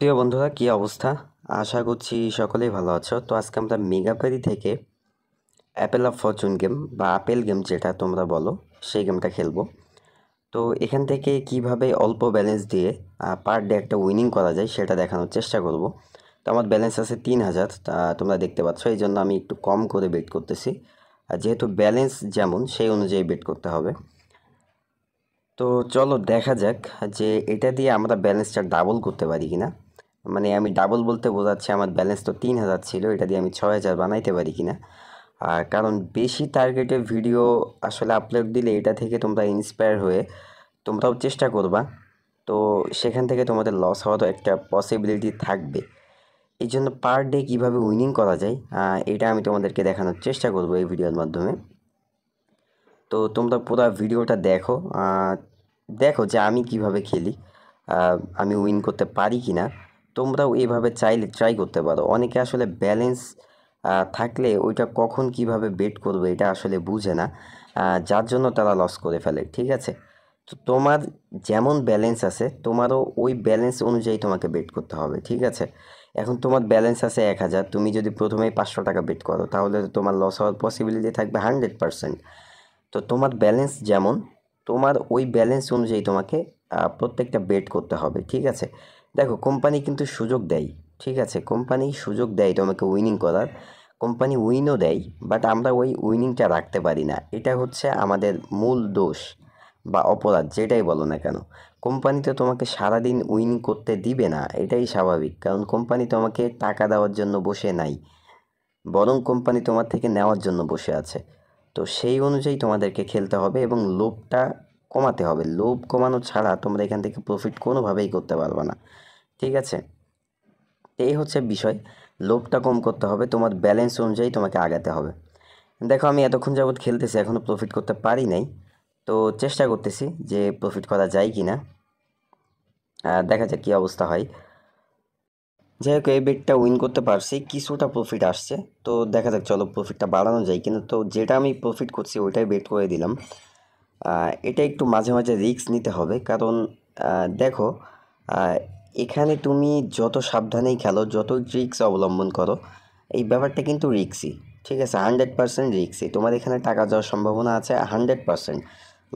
প্রিয় বন্ধুরা কী অবস্থা আশা করছি সকলেই ভালো আছো তো আজকে আমরা মেগাপেরি থেকে অ্যাপেল অফ ফরচুন গেম বা আপেল গেম যেটা তোমরা বলো সেই গেমটা খেলবো তো এখান থেকে কিভাবে অল্প ব্যালেন্স দিয়ে পার ডে একটা উইনিং করা যায় সেটা দেখানোর চেষ্টা করব তো আমার ব্যালেন্স আছে তিন হাজার তা তোমরা দেখতে পাচ্ছ এই জন্য আমি একটু কম করে বেট করতেছি আর যেহেতু ব্যালেন্স যেমন সেই অনুযায়ী বেট করতে হবে তো চলো দেখা যাক যে এটা দিয়ে আমরা ব্যালেন্সটা ডাবল করতে পারি কিনা মানে আমি ডাবল বলতে বোঝাচ্ছি আমার ব্যালেন্স তো তিন হাজার ছিল এটা দিয়ে আমি ছ হাজার বানাইতে পারি কি না আর কারণ বেশি টার্গেটে ভিডিও আসলে আপলোড দিলে এটা থেকে তোমরা ইন্সপায়ার হয়ে তোমরাও চেষ্টা করবা তো সেখান থেকে তোমাদের লস হওয়ার একটা পসিবিলিটি থাকবে এই জন্য পার ডে কীভাবে উইনিং করা যায় এটা আমি তোমাদেরকে দেখানোর চেষ্টা করব এই ভিডিওর মাধ্যমে তো তোমরা পুরো ভিডিওটা দেখো দেখো যে আমি কিভাবে খেলি আমি উইন করতে পারি কি না তোমরাও এভাবে চাইলে ট্রাই করতে পারো অনেকে আসলে ব্যালেন্স থাকলে ওইটা কখন কিভাবে বেট করবে এটা আসলে বুঝে না যার জন্য তারা লস করে ফেলে ঠিক আছে তো তোমার যেমন ব্যালেন্স আছে তোমারও ওই ব্যালেন্স অনুযায়ী তোমাকে বেট করতে হবে ঠিক আছে এখন তোমার ব্যালেন্স আছে এক হাজার তুমি যদি প্রথমেই পাঁচশো টাকা বেট করো তাহলে তোমার লস হওয়ার পসিবিলিটি থাকবে হান্ড্রেড পারসেন্ট তো তোমার ব্যালেন্স যেমন তোমার ওই ব্যালেন্স অনুযায়ী তোমাকে প্রত্যেকটা বেট করতে হবে ঠিক আছে দেখো কোম্পানি কিন্তু সুযোগ দেয় ঠিক আছে কোম্পানি সুযোগ দেয় তোমাকে উইনিং করার কোম্পানি উইনও দেয় বাট আমরা ওই উইনিংটা রাখতে পারি না এটা হচ্ছে আমাদের মূল দোষ বা অপরাধ যেটাই বলো না কেন কোম্পানি তো তোমাকে সারাদিন উইনিং করতে দিবে না এটাই স্বাভাবিক কারণ কোম্পানি তোমাকে টাকা দেওয়ার জন্য বসে নাই বরং কোম্পানি তোমার থেকে নেওয়ার জন্য বসে আছে তো সেই অনুযায়ী তোমাদেরকে খেলতে হবে এবং লোভটা কমাতে হবে লোভ কমানো ছাড়া তোমরা এখান থেকে প্রফিট কোনোভাবেই করতে পারবে না ঠিক আছে এই হচ্ছে বিষয় লোভটা কম করতে হবে তোমার ব্যালেন্স অনুযায়ী তোমাকে আগাতে হবে দেখো আমি এতক্ষণ যাবৎ খেলতেছি এখনও প্রফিট করতে পারি নাই তো চেষ্টা করতেছি যে প্রফিট করা যায় কি না দেখা যাক কী অবস্থা হয় যাই হোক এই বেটটা উইন করতে পারছি কিছুটা প্রফিট আসছে তো দেখা যাক চলো প্রফিটটা বাড়ানো যায় কিন্তু তো যেটা আমি প্রফিট করছি ওইটাই বেট করে দিলাম এটা একটু মাঝে মাঝে রিস্ক নিতে হবে কারণ দেখো এখানে তুমি যত সাবধানেই খেলো যত রিক্স অবলম্বন করো এই ব্যাপারটা কিন্তু রিক্সি ঠিক আছে হান্ড্রেড পার্সেন্ট রিক্সি তোমার এখানে টাকা যাওয়ার সম্ভাবনা আছে হান্ড্রেড পার্সেন্ট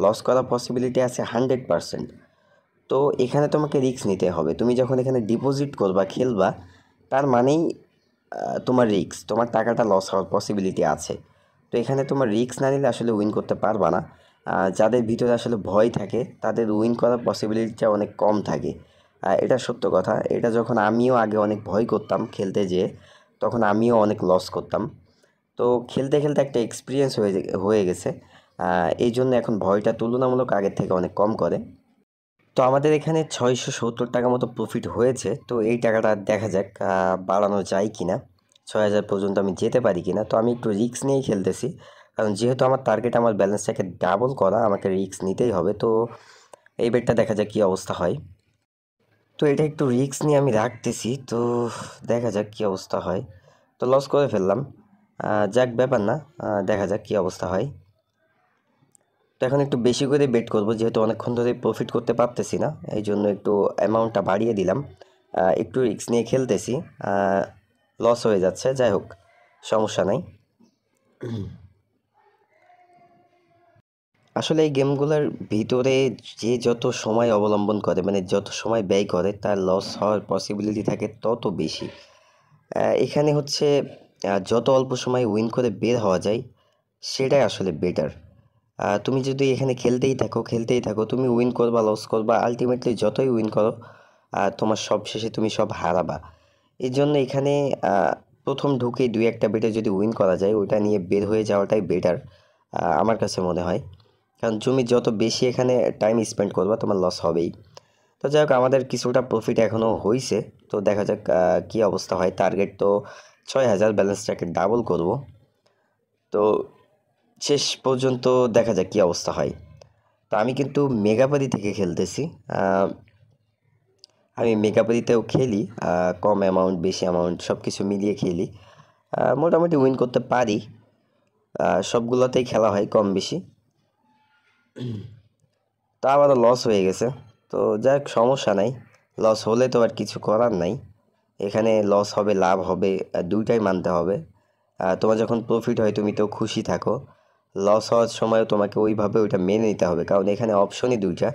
লস করার পসিবিলিটি আছে হান্ড্রেড পার্সেন্ট তো এখানে তোমাকে রিক্স নিতে হবে তুমি যখন এখানে ডিপোজিট করবা খেলবা তার মানেই তোমার রিক্স তোমার টাকাটা লস হওয়ার পসিবিলিটি আছে তো এখানে তোমার রিক্স না নিলে আসলে উইন করতে পারবা না যাদের ভিতরে আসলে ভয় থাকে তাদের উইন করার পসিবিলিটিটা অনেক কম থাকে এটা সত্য কথা এটা যখন আমিও আগে অনেক ভয় করতাম খেলতে যেয়ে তখন আমিও অনেক লস করতাম তো খেলতে খেলতে একটা এক্সপিরিয়েন্স হয়ে হয়ে গেছে এই জন্য এখন ভয়টা তুলনামূলক আগের থেকে অনেক কম করে তো আমাদের এখানে ছয়শো সত্তর টাকা মতো প্রফিট হয়েছে তো এই টাকাটা দেখা যাক বাড়ানো যায় কি না ছয় হাজার পর্যন্ত আমি যেতে পারি কি না তো আমি একটু রিক্স নিয়েই খেলতেছি কারণ যেহেতু আমার টার্গেট আমার ব্যালেন্সটাকে ডাবল করা আমাকে রিক্স নিতেই হবে তো এই বেটটা দেখা যাক কী অবস্থা হয় তো এটা একটু রিক্স নিয়ে আমি রাখতেছি তো দেখা যাক কী অবস্থা হয় তো লস করে ফেললাম যাক ব্যাপার না দেখা যাক কী অবস্থা হয় তো এখন একটু বেশি করে বেট করব যেহেতু অনেকক্ষণ ধরে প্রফিট করতে পারতেছি না এই জন্য একটু অ্যামাউন্টটা বাড়িয়ে দিলাম একটু রিক্স নিয়ে খেলতেছি লস হয়ে যাচ্ছে যাই হোক সমস্যা নাই আসলে এই গেমগুলোর ভিতরে যে যত সময় অবলম্বন করে মানে যত সময় ব্যয় করে তার লস হওয়ার পসিবিলিটি থাকে তত বেশি এখানে হচ্ছে যত অল্প সময় উইন করে বের হওয়া যায় সেটাই আসলে বেটার তুমি যদি এখানে খেলতেই থাকো খেলতেই থাকো তুমি উইন করবা লস করবা আলটিমেটলি যতই উইন করো তোমার সব শেষে তুমি সব হারাবা এই জন্য এখানে প্রথম ঢুকে দুই একটা বেটে যদি উইন করা যায় ওটা নিয়ে বের হয়ে যাওয়াটাই বেটার আমার কাছে মনে হয় কারণ তুমি যত বেশি এখানে টাইম স্পেন্ড করবা তোমার লস হবেই তো যাই হোক আমাদের কিছুটা প্রফিট এখনও হয়েছে তো দেখা যাক কি অবস্থা হয় টার্গেট তো ছয় হাজার ব্যালেন্সটাকে ডাবল করব তো শেষ পর্যন্ত দেখা যাক কি অবস্থা হয় তো আমি কিন্তু মেগাপাদি থেকে খেলতেছি আমি মেগাপাদিতেও খেলি কম অ্যামাউন্ট বেশি অ্যামাউন্ট সব কিছু মিলিয়ে খেলি মোটামুটি উইন করতে পারি সবগুলোতেই খেলা হয় কম বেশি তা আমারও লস হয়ে গেছে তো যাক সমস্যা নাই লস হলে তো আর কিছু করার নাই এখানে লস হবে লাভ হবে দুইটাই মানতে হবে তোমার যখন প্রফিট হয় তুমি তো খুশি থাকো লস হওয়ার সময়ও তোমাকে ওইভাবে ওইটা মেনে নিতে হবে কারণ এখানে অপশনই দুইটা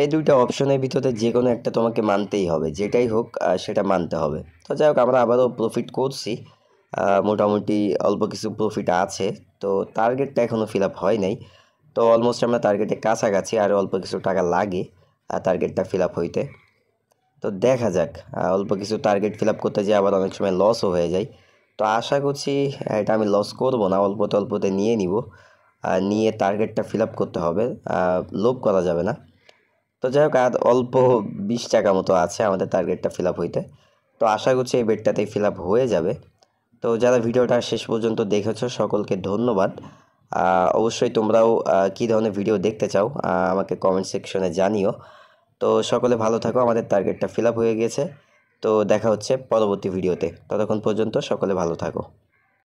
এই দুইটা অপশনের ভিতরে যে কোনো একটা তোমাকে মানতেই হবে যেটাই হোক সেটা মানতে হবে তো যাই হোক আমরা আবারও প্রফিট করছি মোটামুটি অল্প কিছু প্রফিট আছে তো টার্গেটটা এখনও ফিল আপ হয় নাই তো অলমোস্ট আমরা টার্গেটে কাছাকাছি আর অল্প কিছু টাকা লাগে আর টার্গেটটা ফিল আপ হইতে তো দেখা যাক অল্প কিছু টার্গেট ফিল আপ করতে যেয়ে আবার অনেক সময় লসও হয়ে যায় তো আশা করছি এটা আমি লস করব না অল্পতে অল্পতে নিয়ে নিব নিয়ে টার্গেটটা ফিল আপ করতে হবে লোভ করা যাবে না তো যাই হোক আর অল্প বিশ টাকা মতো আছে আমাদের টার্গেটটা ফিল আপ হইতে তো আশা করছি এই বেডটাতেই ফিল আপ হয়ে যাবে তো যারা ভিডিওটা শেষ পর্যন্ত দেখেছো সকলকে ধন্যবাদ অবশ্যই তোমরাও কী ধরনের ভিডিও দেখতে চাও আমাকে কমেন্ট সেকশনে জানিও তো সকলে ভালো থাকো আমাদের টার্গেটটা ফিল আপ হয়ে গেছে তো দেখা হচ্ছে পরবর্তী ভিডিওতে ততক্ষণ পর্যন্ত সকলে ভালো থাকো